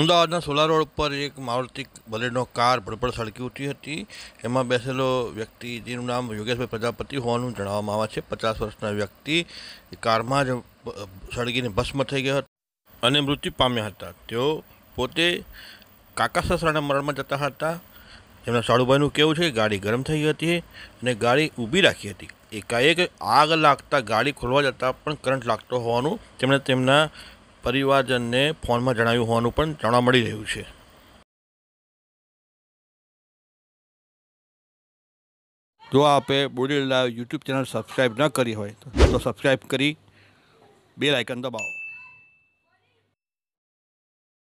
અમદાવાદના સોલા રોડ ઉપર એક મારુતિ બલેનો કાર ભડભડ સળકી ઉઠી હતી એમાં બેસેલો વ્યક્તિ જેનું નામ યોગેશભાઈ પ્રજાપતિ હોવાનું જણાવવામાં આવે છે પચાસ વર્ષના વ્યક્તિ કારમાં જ સળગીને ભસ્મ થઈ ગયો હતો અને મૃત્યુ પામ્યા હતા તેઓ પોતે કાકા સસરાના મરણમાં જતા હતા એમના સાળુભાઈનું કેવું છે ગાડી ગરમ થઈ હતી અને ગાડી ઊભી રાખી હતી એકાએક આગ લાગતા ગાડી ખોલવા જતાં પણ કરંટ લાગતો હોવાનું તેમણે તેમના પરિવારજનને ફોનમાં જણાવ્યું હોવાનું પણ જાણવા મળી રહ્યું છે જો આપે body live YouTube channel subscribe ન કરી હોય તો સબસ્ક્રાઈબ કરી બે લાઇકન દબાવો